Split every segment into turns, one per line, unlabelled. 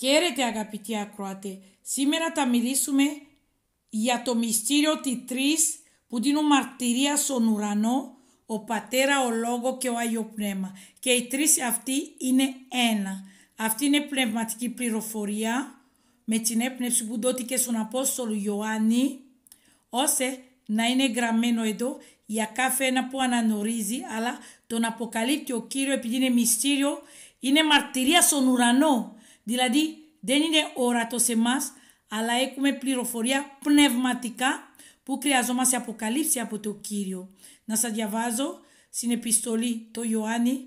Καίρετε αγαπητοί ακροατέ. Σήμερα θα μιλήσουμε για το μυστήριο της τρεις που δίνουν μαρτυρία στον ουρανό, ο Πατέρα, ο Λόγος και ο Άγιο Πνεύμα. Και οι τρεις αυτοί είναι ένα. Αυτή είναι πνευματική πληροφορία με την έπνευση που δόθηκε στον Απόστολο Ιωάννη ώστε να είναι γραμμένο εδώ για κάθε ένα που αναγνωρίζει αλλά τον αποκαλύπτει ο Κύριο επειδή είναι μυστήριο είναι μαρτυρία στον ουρανό Δηλαδή δεν είναι όρατος σε εμάς, αλλά έχουμε πληροφορία πνευματικά που χρειαζόμαστε αποκαλύψει από το Κύριο. Να σας διαβάζω στην επιστολή το Ιωάννη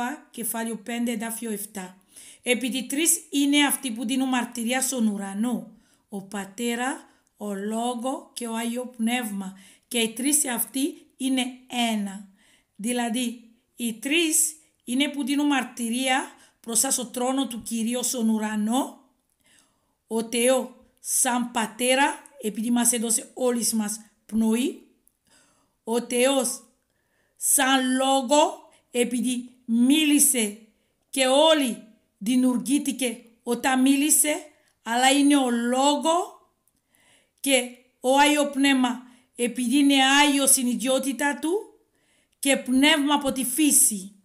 Α, κεφάλαιο 5, εδάφιο 7. Επειδή τρεις είναι αυτοί που δίνουν μαρτυρία στον ουρανό, ο Πατέρα, ο Λόγο και ο Άγιο Πνεύμα. Και οι τρεις αυτοί είναι ένα. Δηλαδή, οι τρεις είναι που δίνουν μαρτυρία προς στο τρόνο του Κυρίου στον ουρανό, ο Θεός σαν πατέρα, επειδή μας έδωσε όλης μας πνοή, ο Θεός σαν λόγο, επειδή μίλησε και όλοι δημιουργήθηκε όταν μίλησε, αλλά είναι ο λόγο και ο Άγιο Πνεύμα, επειδή είναι Άγιος στην ιδιότητα του και πνεύμα από τη φύση.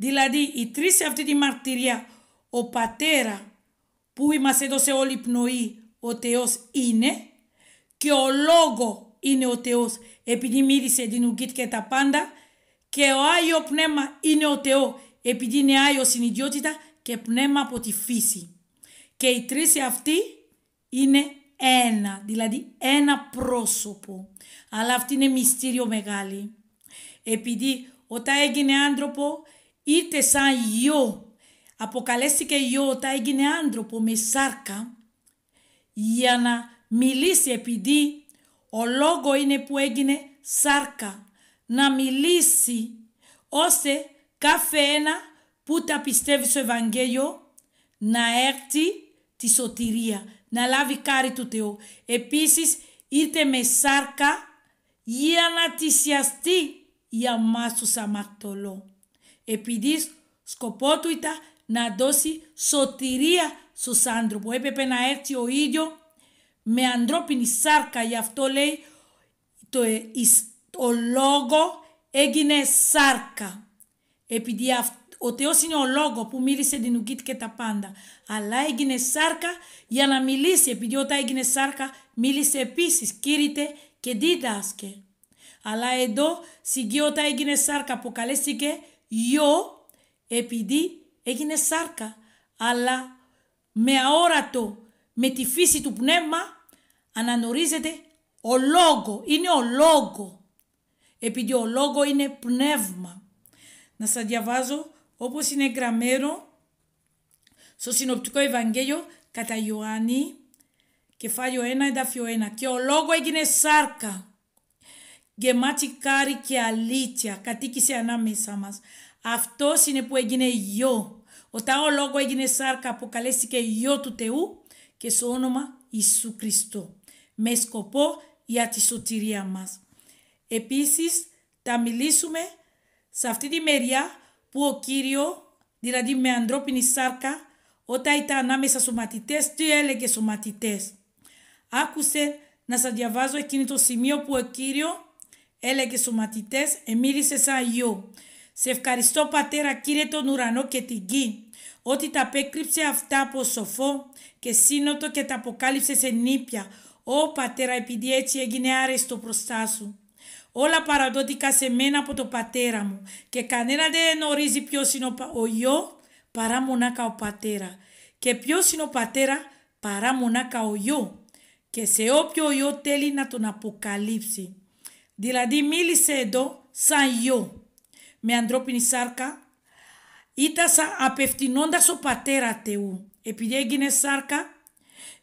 Δηλαδή οι τρεις σε αυτή τη μαρτυρία, ο πατέρα που μας έδωσε όλη η πνοή, ο Θεός είναι και ο λόγο είναι ο Θεός επειδή μίλησε την ουγγίτ και τα πάντα και ο Άγιο Πνεύμα είναι ο Θεός επειδή είναι Άγιο στην και πνεύμα από τη φύση. Και οι τρεις αυτοί είναι ένα, δηλαδή ένα πρόσωπο. Αλλά αυτή είναι μυστήριο μεγάλη. Επειδή όταν έγινε άνθρωπο ήρθε σαν γιο, αποκαλέστηκε γιο όταν έγινε άνθρωπο με σάρκα για να μιλήσει επειδή ο λόγο είναι που έγινε σάρκα να μιλήσει ώστε κάθε ένα που τα πιστεύει στο Ευαγγέλιο να έρθει τη σωτηρία, να λάβει κάρι του Θεού. Επίσης ήρθε με σάρκα για να θυσιαστεί για μας τους αμαρτωλούς επειδή σκοπό του ήταν να δώσει σωτηρία στους άνθρωπου. Έπρεπε να έρθει ο ίδιος με ανθρώπινη σάρκα. Γι' αυτό λέει το, το ε, λόγο έγινε σάρκα. Επειδή ο Θεός είναι ο λόγο που μίλησε την Ουγγίτ και τα πάντα. Αλλά έγινε σάρκα για να μιλήσει. Επειδή όταν έγινε σάρκα μίλησε επίσης, κήρυτε και δίδασκε. Αλλά εδώ σιγή όταν έγινε σάρκα αποκαλέστηκε Ιώ επειδή έγινε σάρκα, αλλά με αόρατο, με τη φύση του πνεύμα, αναγνωρίζεται ο λόγο, είναι ο λόγο. Επειδή ο λόγο είναι πνεύμα. Να σας διαβάζω όπως είναι γραμμένο στο Συνοπτικό Ευαγγέλιο κατά Ιωάννη, κεφάλαιο 1, εδάφιο 1. Και ο λόγο έγινε σάρκα γεμάτη κάρη και αλήθεια, κατοίκησε ανάμεσα μας. Αυτός είναι που έγινε γιο. Όταν ο λόγο έγινε σάρκα, αποκαλέστηκε γιο του Θεού και στο όνομα Ιησού Χριστό, με σκοπό για τη σωτηρία μας. Επίσης, θα μιλήσουμε σε αυτή τη μεριά που ο Κύριο, δηλαδή με ανθρώπινη σάρκα, όταν ήταν ανάμεσα μαθητές, τι έλεγε μαθητές. Άκουσε να σας διαβάζω εκείνη το σημείο που ο Κύριο έλεγε στους μαθητές, εμίλησε σαν γιο. Σε ευχαριστώ πατέρα κύριε τον ουρανό και την γη, ότι τα απέκρυψε αυτά από σοφό και σύνοτο και τα αποκάλυψε σε νύπια. Ω πατέρα επειδή έτσι έγινε άρεστο μπροστά σου. Όλα παραδόθηκα σε μένα από το πατέρα μου και κανένα δεν γνωρίζει ποιος είναι ο, ο γιο παρά μονάκα ο πατέρα. Και ποιος είναι ο πατέρα παρά μονάκα ο γιο. Και σε όποιο ο γιο θέλει να τον αποκαλύψει. Δηλαδή μίλησε εδώ σαν γιο με ανθρώπινη σάρκα. Ήταν σαν απευθυνώντας ο πατέρα του, Επειδή έγινε σάρκα,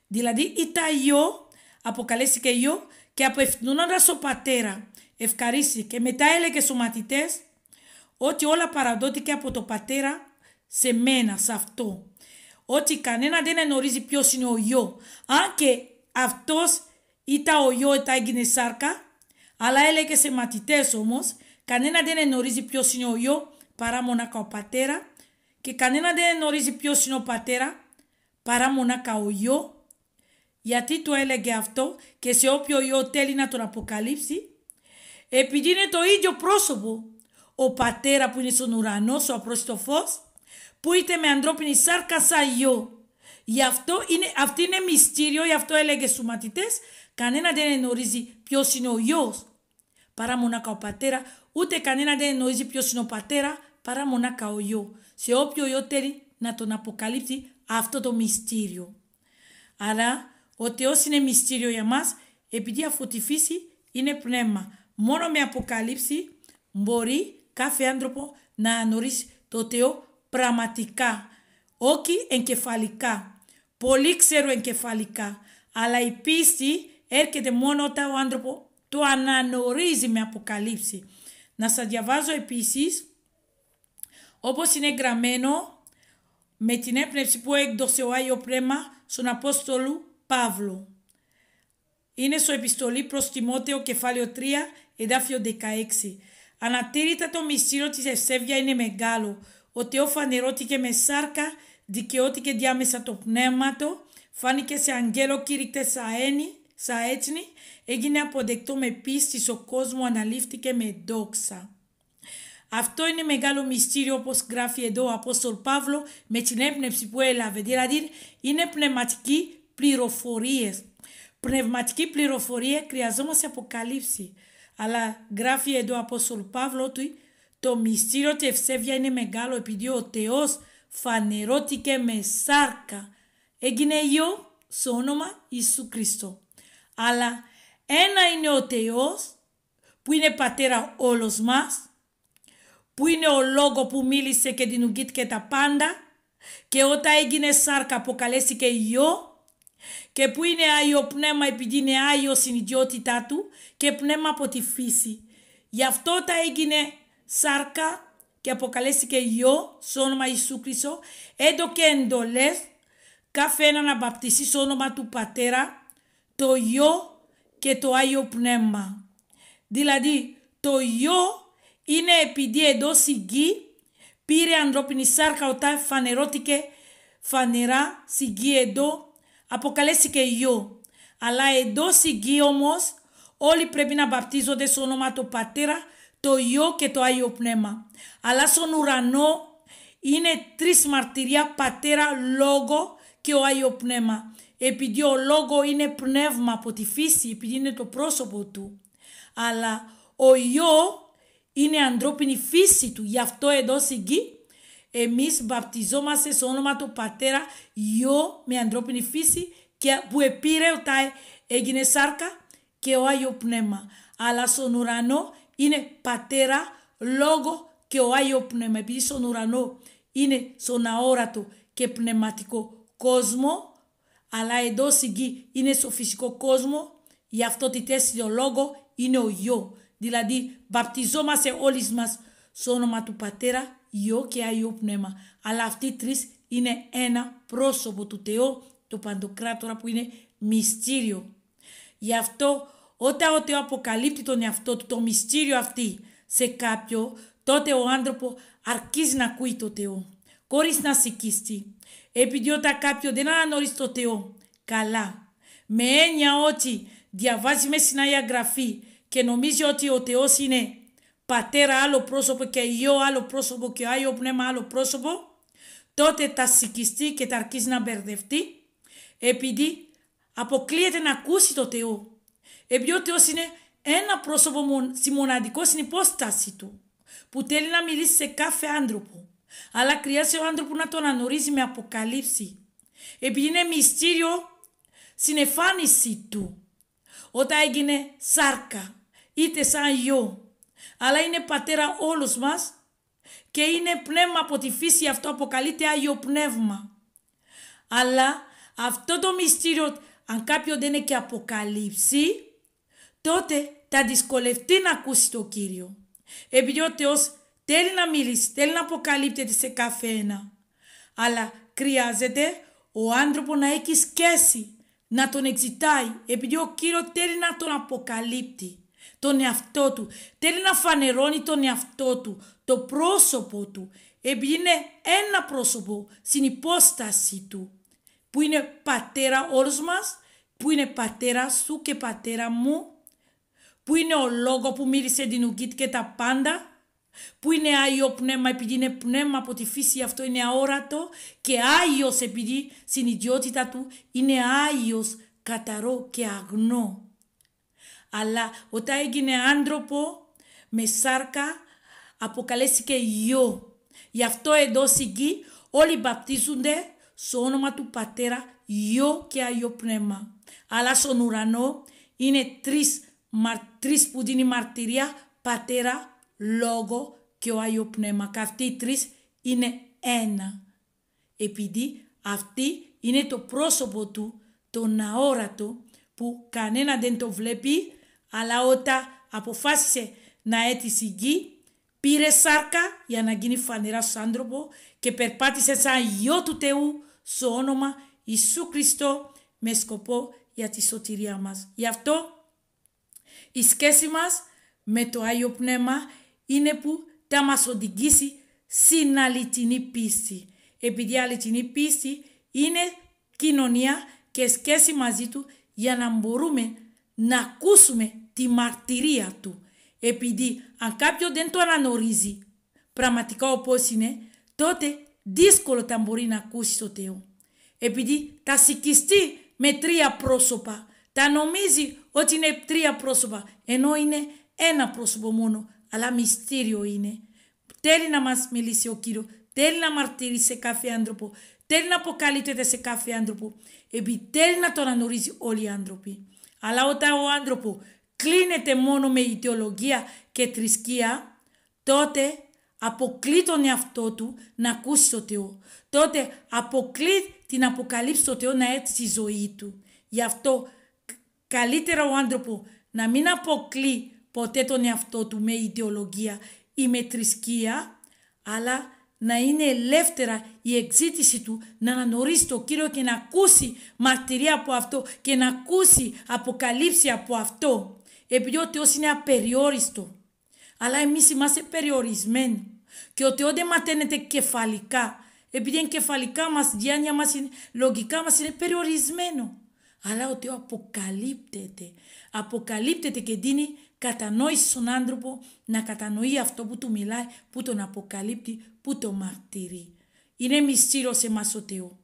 δηλαδή ήταν γιο, αποκαλέστηκε γιο και απευθυνώντας ο πατέρα. ευχαρίστηκε, Μετά έλεγε στους μαθητές ότι όλα παραδόθηκε από το πατέρα σε μένα, σε αυτό. Ότι κανένα δεν γνωρίζει ποιος είναι ο γιο. Αν και αυτός ήταν ο γιο, ήταν έγινε σάρκα, αλλά έλεγε σε μαθητές όμως, κανένα δεν γνωρίζει ποιος είναι ο γιο παρά μονάχα ο πατέρα, και κανένα δεν γνωρίζει ποιος είναι ο πατέρα παρά μονάχα ο γιο. Γιατί το έλεγε αυτό και σε όποιο γιο θέλει να τον αποκαλύψει, επειδή είναι το ίδιο πρόσωπο ο πατέρα που είναι στον ουρανό, ο απρόστοφο, φως, που είτε με ανθρώπινη σάρκα σαν γιο. Γι' αυτό είναι, αυτή είναι μυστήριο, γι' αυτό έλεγε στους μαθητές, Κανένα δεν γνωρίζει ποιος είναι ο γιο παρά μονάκα ο πατέρα, ούτε κανένα δεν γνωρίζει ποιος είναι ο πατέρα παρά μονάκα ο γιο. Σε όποιο γιο θέλει να τον αποκαλύψει αυτό το μυστήριο. αλλά ο Θεός είναι μυστήριο για μας επειδή αφού τη φύση είναι πνεύμα. Μόνο με αποκαλύψει, μπορεί κάθε άνθρωπο να ανορίσει το Θεό πραγματικά, όχι εγκεφαλικά. πολλοί ξέρουν εγκεφαλικά, αλλά η πίστη έρχεται μόνο όταν ο άνθρωπο το αναγνωρίζει με αποκαλύψει. Να σας διαβάζω επίσης, όπως είναι γραμμένο με την έπνευση που έκδοσε ο Άγιο Πρέμα στον Απόστολο Παύλο. Είναι στο επιστολή προς Τιμότεο κεφάλαιο 3 εδάφιο 16. Ανατήρητα το μυστήριο της ευσέβεια είναι μεγάλο. Ο Θεό φανερώθηκε με σάρκα, δικαιώθηκε διάμεσα το πνεύμα του, φάνηκε σε αγγέλο κήρυκτες σαένη, έτσι, έγινε αποδεκτό με πίστη στο κόσμο, αναλήφθηκε με δόξα. Αυτό είναι μεγάλο μυστήριο όπως γράφει εδώ ο Απόστολ Παύλο με την έμπνευση που έλαβε. Δηλαδή είναι πνευματική πληροφορίες. Πνευματική πληροφορία χρειαζόμαστε αποκαλύψη. Αλλά γράφει εδώ ο Απόστολ Παύλο ότι το μυστήριο της ευσέβεια είναι μεγάλο επειδή ο Θεός φανερώθηκε με σάρκα. Έγινε ιό στο όνομα Ιησού Χριστό. Αλλά ένα είναι ο Θεός που είναι πατέρα όλος μας, που είναι ο λόγο που μίλησε και δημιουργήθηκε τα πάντα και όταν έγινε σάρκα αποκαλέστηκε Υιό και που είναι Άγιο Πνεύμα επειδή είναι Άγιο στην ιδιότητά του και πνεύμα από τη φύση. Γι' αυτό όταν έγινε σάρκα και αποκαλέστηκε Υιό στο όνομα Ιησού Χριστό έδωκε εντολές κάθε ένα να μπαπτιστεί στο όνομα του Πατέρα το Υιό και το Άγιο Πνεύμα. Δηλαδή το Υιό είναι επειδή εδώ συγκεί, πήρε ανθρώπινη σάρκα όταν φανερώθηκε φανερά συγκεί εδώ αποκαλέστηκε Υιό. Αλλά εδώ συγκεί γη όμως όλοι πρέπει να βαπτίζονται στο όνομα του Πατέρα, το Υιό και το Άγιο Πνεύμα. Αλλά στον ουρανό είναι τρεις μαρτυρία Πατέρα, Λόγο και ο Άγιο Πνεύμα επειδή ο λόγο είναι πνεύμα από τη φύση, επειδή είναι το πρόσωπο του. Αλλά ο ιό είναι ανθρώπινη φύση του, γι' αυτό εδώ συγκεί εμείς βαπτιζόμαστε στο όνομα του Πατέρα ιό με ανθρώπινη φύση και που επήρε όταν ε, έγινε σάρκα και ο Άγιο Πνεύμα. Αλλά στον ουρανό είναι Πατέρα, Λόγο και ο Άγιο Πνεύμα. Επειδή στον ουρανό είναι στον αόρατο και πνευματικό κόσμο, αλλά εδώ στην είναι στο φυσικό κόσμο, γι' αυτό τη θέση λόγο είναι ο γιο. Δηλαδή, βαπτιζόμαστε όλοι μας στο όνομα του Πατέρα, Υιό και Αγιό Πνεύμα. Αλλά αυτοί τρεις είναι ένα πρόσωπο του Θεού, το Παντοκράτορα που είναι μυστήριο. Γι' αυτό όταν ο Θεός αποκαλύπτει τον εαυτό του, το μυστήριο αυτή σε κάποιο, τότε ο άνθρωπο αρκεί να ακούει το Θεό χωρίς να επειδή όταν κάποιο δεν αναγνωρίζει το Θεό καλά, με έννοια ότι διαβάζει μες στην Άγια Γραφή και νομίζει ότι ο Θεός είναι πατέρα άλλο πρόσωπο και γιο άλλο πρόσωπο και Άγιο Πνεύμα άλλο πρόσωπο, τότε θα σηκιστεί και θα αρχίσει να μπερδευτεί, επειδή αποκλείεται να ακούσει το Θεό. Επειδή ο Θεός είναι ένα πρόσωπο στη μοναδικό στην υπόσταση του, που θέλει να μιλήσει σε κάθε άνθρωπο. Αλλά χρειάζεται ο άνθρωπο να τον ανορίζει με αποκαλύψει. Επειδή είναι μυστήριο στην εφάνιση του. Όταν έγινε σάρκα, είτε σαν γιο. Αλλά είναι πατέρα όλους μας και είναι πνεύμα από τη φύση αυτό αποκαλείται Άγιο Πνεύμα. Αλλά αυτό το μυστήριο αν κάποιον δεν έχει και αποκαλύψει τότε θα δυσκολευτεί να ακούσει το Κύριο. Επειδή ο Θεός Θέλει να μιλήσει, θέλει να αποκαλύπτεται σε καθένα. Αλλά χρειάζεται ο άνθρωπο να έχει σχέση, να τον εξητάει, επειδή ο κύριος θέλει να τον αποκαλύπτει τον εαυτό του. Θέλει να φανερώνει τον εαυτό του, το πρόσωπο του, επειδή είναι ένα πρόσωπο στην υπόσταση του, που είναι πατέρα όλους μας, που είναι πατέρα σου και πατέρα μου, που είναι ο λόγος που μίλησε την Ουγγίτ και τα πάντα, που είναι Άγιο Πνεύμα επειδή είναι πνεύμα από τη φύση αυτό είναι αόρατο και Άγιος επειδή στην ιδιότητα του είναι Άγιος καταρό και αγνό. Αλλά όταν έγινε άνθρωπο με σάρκα αποκαλέστηκε γιο. Γι' αυτό εδώ συγκεί όλοι βαπτίζονται στο όνομα του Πατέρα γιο και Άγιο Πνεύμα. Αλλά στον ουρανό είναι τρεις, τρεις που δίνει μαρτυρία Πατέρα, λόγο και ο Άγιο Πνεύμα. Και αυτοί οι τρεις είναι ένα. Επειδή αυτή είναι το πρόσωπο του, τον αόρατο, που κανένα δεν το βλέπει, αλλά όταν αποφάσισε να στη γη, πήρε σάρκα για να γίνει φανεράς στον άνθρωπο και περπάτησε σαν γιο του Θεού στο όνομα Ιησού Χριστό με σκοπό για τη σωτηρία μας. Γι' αυτό η σχέση μας με το Άγιο Πνεύμα είναι που τα μας οδηγήσει στην αληθινή πίστη. Επειδή η αληθινή πίστη είναι κοινωνία και σχέση μαζί του για να μπορούμε να ακούσουμε τη μαρτυρία του. Επειδή αν κάποιος δεν το αναγνωρίζει πραγματικά όπως είναι, τότε δύσκολο θα μπορεί να ακούσει το Θεό. Επειδή τα συγκιστεί με τρία πρόσωπα, τα νομίζει ότι είναι τρία πρόσωπα, ενώ είναι ένα πρόσωπο μόνο αλλά μυστήριο είναι. Θέλει να μας μιλήσει ο Κύριος, θέλει να μαρτύρει σε κάθε άνθρωπο, θέλει να αποκαλύπτεται σε κάθε άνθρωπο, επειδή θέλει να τον ανορίζει όλοι οι άνθρωποι. Αλλά όταν ο άνθρωπο κλείνεται μόνο με ιδεολογία και θρησκεία, τότε αποκλεί τον εαυτό του να ακούσει το Θεό. Τότε αποκλεί την αποκαλύψη του Θεό να έρθει στη ζωή του. Γι' αυτό καλύτερα ο άνθρωπο να μην αποκλεί ποτέ τον εαυτό του με ιδεολογία ή με θρησκεία, αλλά να είναι ελεύθερα η εξήτηση του, να αναγνωρίσει το Κύριο και να ακούσει μαρτυρία από αυτό και να ακούσει αποκαλύψη από αυτό. Επειδή ο Θεός είναι απεριόριστο, αλλά εμείς είμαστε περιορισμένοι. Και ο Θεός δεν μαθαίνεται κεφαλικά, επειδή κεφαλικά μας, διάνοια μας, είναι, λογικά μας είναι περιορισμένο. Αλλά ο Θεός αποκαλύπτεται, αποκαλύπτεται και δίνει κατανόησης στον άνθρωπο να κατανοεί αυτό που του μιλάει, που τον αποκαλύπτει, που τον μαρτυρεί. Είναι μυστήριο σε μας ο Θεός.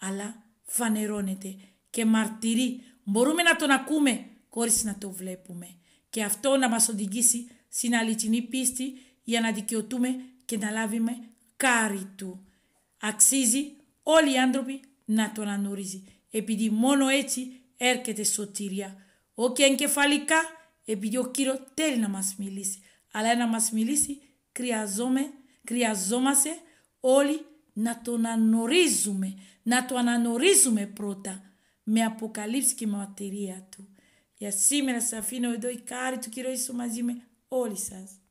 Αλλά φανερώνεται και μαρτυρεί. Μπορούμε να τον ακούμε χωρίς να το βλέπουμε. Και αυτό να μας οδηγήσει στην αληθινή πίστη για να δικαιωτούμε και να λάβουμε κάρι του. Αξίζει όλοι οι άνθρωποι να τον ανορίζει. Επειδή μόνο έτσι έρχεται σωτήρια. Όχι εγκεφαλικά, επειδή ο Κύριος θέλει να μας μιλήσει. Αλλά να μας μιλήσει χρειαζόμαστε όλοι να τον αναγνωρίζουμε, να το αναγνωρίζουμε πρώτα με Αποκαλύψη και με ματηρία του. Για σήμερα σας αφήνω εδώ η κάρη του Κύριου Ιησού μαζί με όλοι σας.